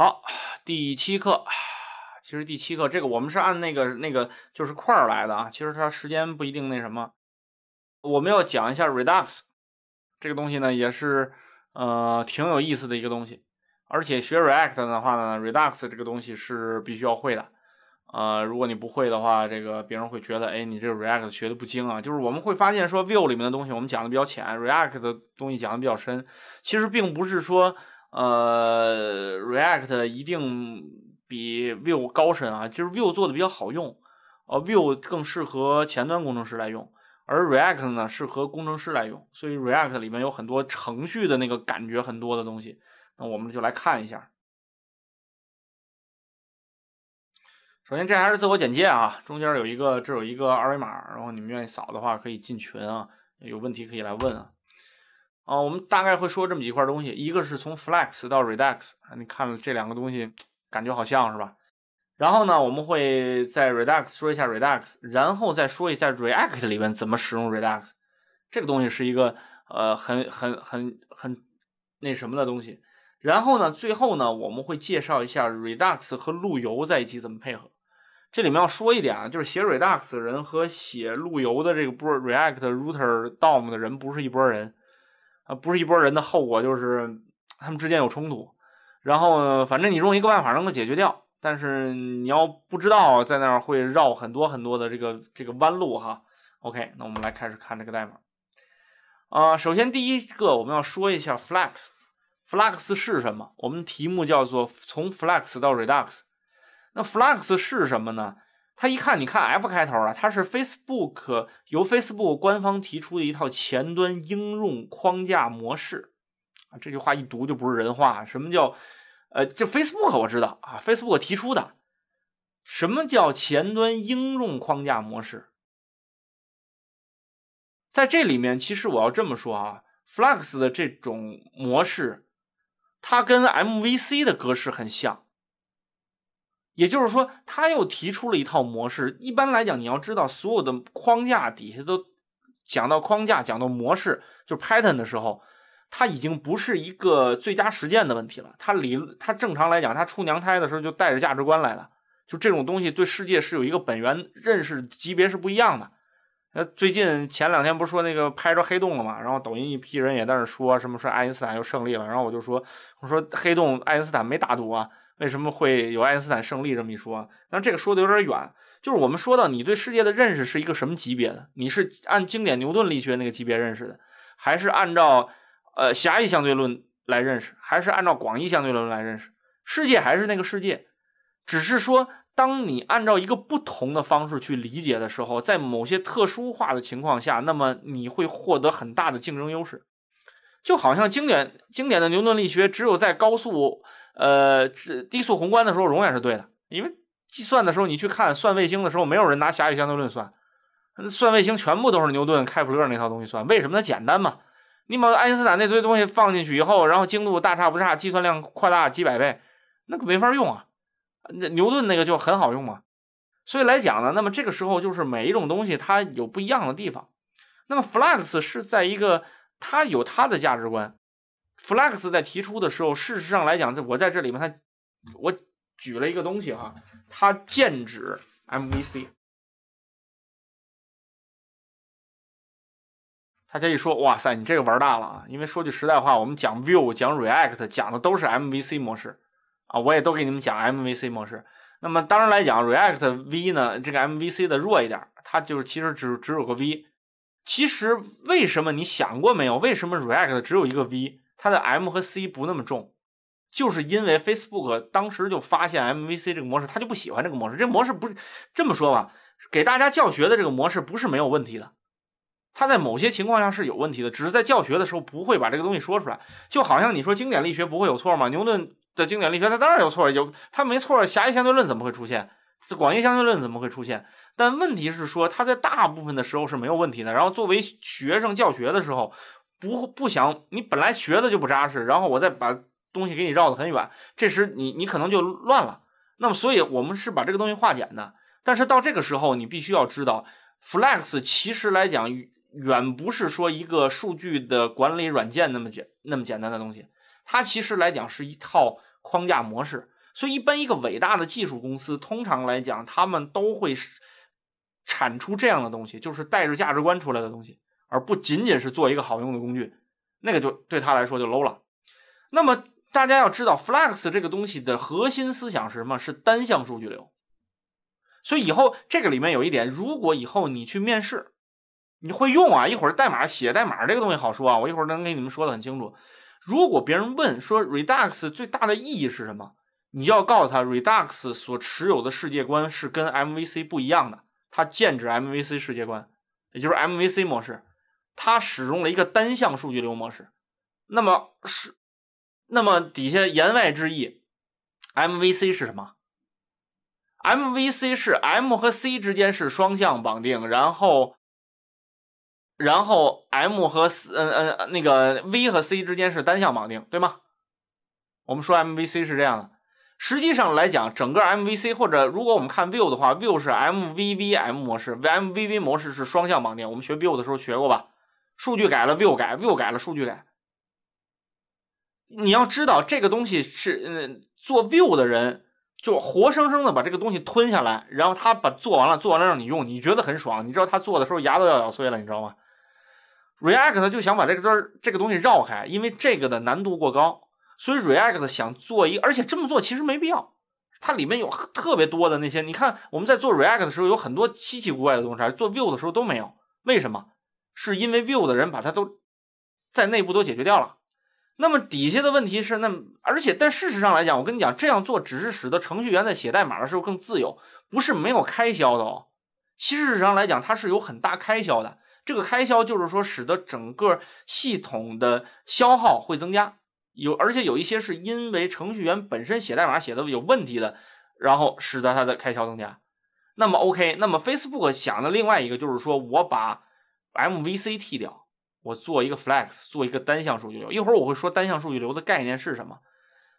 好，第七课，其实第七课这个我们是按那个那个就是块儿来的啊。其实它时间不一定那什么，我们要讲一下 Redux 这个东西呢，也是呃挺有意思的一个东西。而且学 React 的话呢，Redux 这个东西是必须要会的。呃，如果你不会的话，这个别人会觉得，哎，你这个 React 学的不精啊。就是我们会发现说，Vue 里面的东西我们讲的比较浅，React 的东西讲的比较深。其实并不是说。呃，React 一定比 Vue 高深啊，就是 Vue 做的比较好用，呃 v u e 更适合前端工程师来用，而 React 呢适合工程师来用，所以 React 里面有很多程序的那个感觉很多的东西，那我们就来看一下。首先，这还是自我简介啊，中间有一个这有一个二维码，然后你们愿意扫的话可以进群啊，有问题可以来问啊。啊，我们大概会说这么几块东西，一个是从 Flex 到 Redux，你看了这两个东西，感觉好像是吧？然后呢，我们会在 Redux 说一下 Redux，然后再说一下 React 里面怎么使用 Redux，这个东西是一个呃很很很很那什么的东西。然后呢，最后呢，我们会介绍一下 Redux 和路由在一起怎么配合。这里面要说一点啊，就是写 Redux 人和写路由的这个波 React Router DOM 的人不是一拨人。啊，不是一波人的后果就是他们之间有冲突，然后反正你用一个办法能够解决掉，但是你要不知道在那儿会绕很多很多的这个这个弯路哈。OK，那我们来开始看这个代码啊。首先第一个我们要说一下 Flex，Flex 是什么？我们题目叫做从 Flex 到 Redux，那 Flex 是什么呢？他一看，你看 F 开头了，它是 Facebook 由 Facebook 官方提出的一套前端应用框架模式啊。这句话一读就不是人话，什么叫呃，就 Facebook 我知道啊，Facebook 提出的，什么叫前端应用框架模式？在这里面，其实我要这么说啊，Flux 的这种模式，它跟 MVC 的格式很像。也就是说，他又提出了一套模式。一般来讲，你要知道，所有的框架底下都讲到框架，讲到模式，就是 p a t e o n 的时候，它已经不是一个最佳实践的问题了。它理，它正常来讲，它出娘胎的时候就带着价值观来了。就这种东西，对世界是有一个本源认识级别是不一样的。那最近前两天不是说那个拍着黑洞了嘛，然后抖音一批人也在那说什么说爱因斯坦又胜利了，然后我就说我说黑洞爱因斯坦没打赌啊。为什么会有爱因斯坦胜利这么一说？当这个说的有点远。就是我们说到你对世界的认识是一个什么级别的？你是按经典牛顿力学那个级别认识的，还是按照呃狭义相对论来认识，还是按照广义相对论来认识？世界还是那个世界，只是说当你按照一个不同的方式去理解的时候，在某些特殊化的情况下，那么你会获得很大的竞争优势。就好像经典经典的牛顿力学，只有在高速。呃，低速宏观的时候永远是对的，因为计算的时候你去看算卫星的时候，没有人拿狭义相对论算，算卫星全部都是牛顿、开普勒那套东西算，为什么？它简单嘛。你把爱因斯坦那堆东西放进去以后，然后精度大差不差，计算量扩大几百倍，那个没法用啊。那牛顿那个就很好用嘛。所以来讲呢，那么这个时候就是每一种东西它有不一样的地方。那么 f l u x 是在一个它有它的价值观。Flex 在提出的时候，事实上来讲，在我在这里面，他我举了一个东西哈，他剑指 MVC。大家一说，哇塞，你这个玩大了啊！因为说句实在话，我们讲 View、讲 React 讲的都是 MVC 模式啊，我也都给你们讲 MVC 模式。那么当然来讲，React V 呢，这个 MVC 的弱一点，它就是其实只只有个 V。其实为什么你想过没有？为什么 React 只有一个 V？它的 M 和 C 不那么重，就是因为 Facebook 当时就发现 MVC 这个模式，他就不喜欢这个模式。这模式不是这么说吧？给大家教学的这个模式不是没有问题的，它在某些情况下是有问题的，只是在教学的时候不会把这个东西说出来。就好像你说经典力学不会有错吗？牛顿的经典力学它当然有错，有它没错，狭义相对论怎么会出现？广义相对论怎么会出现？但问题是说，它在大部分的时候是没有问题的。然后作为学生教学的时候。不不想你本来学的就不扎实，然后我再把东西给你绕得很远，这时你你可能就乱了。那么，所以我们是把这个东西化简的。但是到这个时候，你必须要知道，Flex 其实来讲远不是说一个数据的管理软件那么简那么简单的东西，它其实来讲是一套框架模式。所以，一般一个伟大的技术公司，通常来讲，他们都会产出这样的东西，就是带着价值观出来的东西。而不仅仅是做一个好用的工具，那个就对他来说就 low 了。那么大家要知道，Flux 这个东西的核心思想是什么？是单向数据流。所以以后这个里面有一点，如果以后你去面试，你会用啊？一会儿代码写代码这个东西好说啊，我一会儿能给你们说的很清楚。如果别人问说 Redux 最大的意义是什么，你要告诉他，Redux 所持有的世界观是跟 MVC 不一样的，它建制 MVC 世界观，也就是 MVC 模式。它使用了一个单向数据流模式，那么是那么底下言外之意，MVC 是什么？MVC 是 M 和 C 之间是双向绑定，然后然后 M 和嗯嗯那个 V 和 C 之间是单向绑定，对吗？我们说 MVC 是这样的。实际上来讲，整个 MVC 或者如果我们看 View 的话，View 是 Mvvm 模式，Mvvm 模式是双向绑定。我们学 View 的时候学过吧？数据改了，view 改，view 改了，数据改。你要知道这个东西是，嗯，做 view 的人就活生生的把这个东西吞下来，然后他把做完了，做完了让你用，你觉得很爽。你知道他做的时候牙都要咬碎了，你知道吗？React 就想把这个这这个东西绕开，因为这个的难度过高，所以 React 想做一，而且这么做其实没必要，它里面有特别多的那些，你看我们在做 React 的时候有很多稀奇古怪的东西，做 view 的时候都没有，为什么？是因为 v i e 的人把它都在内部都解决掉了，那么底下的问题是，那而且但事实上来讲，我跟你讲，这样做只是使得程序员在写代码的时候更自由，不是没有开销的哦。其实事实上来讲，它是有很大开销的。这个开销就是说，使得整个系统的消耗会增加。有而且有一些是因为程序员本身写代码写的有问题的，然后使得它的开销增加。那么 OK，那么 Facebook 想的另外一个就是说我把 MVC 剃掉，我做一个 Flex，做一个单向数据流。一会儿我会说单向数据流的概念是什么。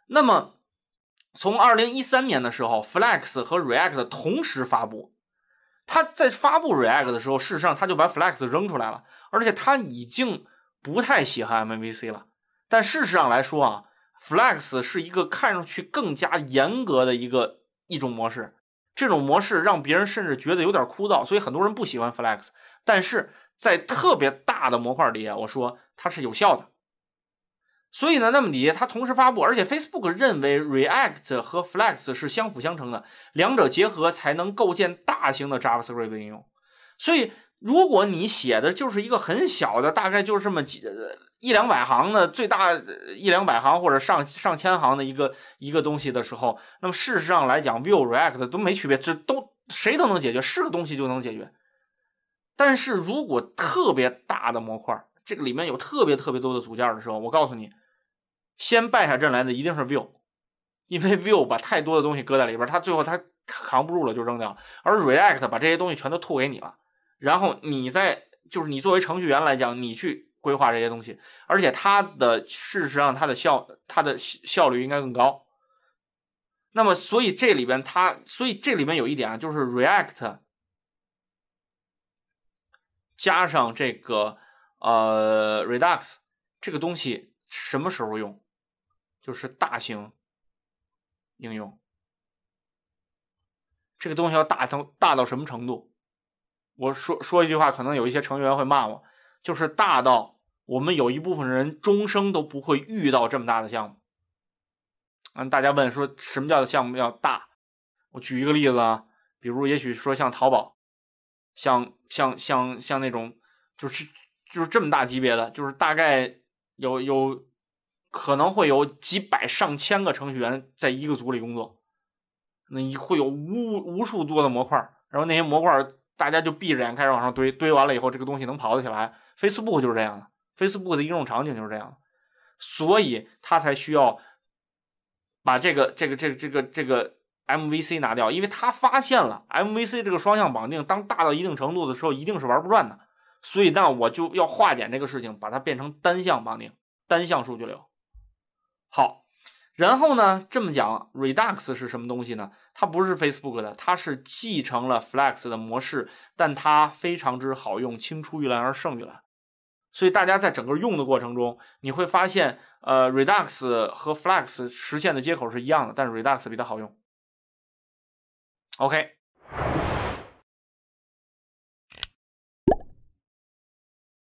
那么，从二零一三年的时候，Flex 和 React 同时发布。他在发布 React 的时候，事实上他就把 Flex 扔出来了，而且他已经不太喜欢 MVC 了。但事实上来说啊，Flex 是一个看上去更加严格的一个一种模式。这种模式让别人甚至觉得有点枯燥，所以很多人不喜欢 Flex。但是，在特别大的模块里我说它是有效的。所以呢，那么你它同时发布，而且 Facebook 认为 React 和 Flex 是相辅相成的，两者结合才能构建大型的 JavaScript 应用。所以，如果你写的就是一个很小的，大概就是这么几一两百行的，最大一两百行或者上上千行的一个一个东西的时候，那么事实上来讲，v w React 都没区别，这都谁都能解决，是个东西就能解决。但是如果特别大的模块，这个里面有特别特别多的组件的时候，我告诉你，先败下阵来的一定是 View，因为 View 把太多的东西搁在里边，它最后它扛不住了就扔掉，而 React 把这些东西全都吐给你了，然后你再就是你作为程序员来讲，你去规划这些东西，而且它的事实上它的效它的效率应该更高。那么所以这里边它所以这里面有一点啊，就是 React。加上这个呃，Redux 这个东西什么时候用？就是大型应用。这个东西要大到大到什么程度？我说说一句话，可能有一些成员会骂我，就是大到我们有一部分人终生都不会遇到这么大的项目。嗯，大家问说什么叫的项目要大？我举一个例子啊，比如也许说像淘宝。像像像像那种，就是就是这么大级别的，就是大概有有可能会有几百上千个程序员在一个组里工作，那一会有无无数多的模块，然后那些模块大家就闭着眼开始往上堆，堆完了以后这个东西能跑得起来。Facebook 就是这样的，Facebook 的应用场景就是这样，所以它才需要把这个这个这个这个这个。MVC 拿掉，因为他发现了 MVC 这个双向绑定，当大到一定程度的时候，一定是玩不转的。所以那我就要化简这个事情，把它变成单向绑定，单向数据流。好，然后呢，这么讲，Redux 是什么东西呢？它不是 Facebook 的，它是继承了 Flex 的模式，但它非常之好用，青出于蓝而胜于蓝。所以大家在整个用的过程中，你会发现，呃，Redux 和 Flex 实现的接口是一样的，但是 Redux 比它好用。OK，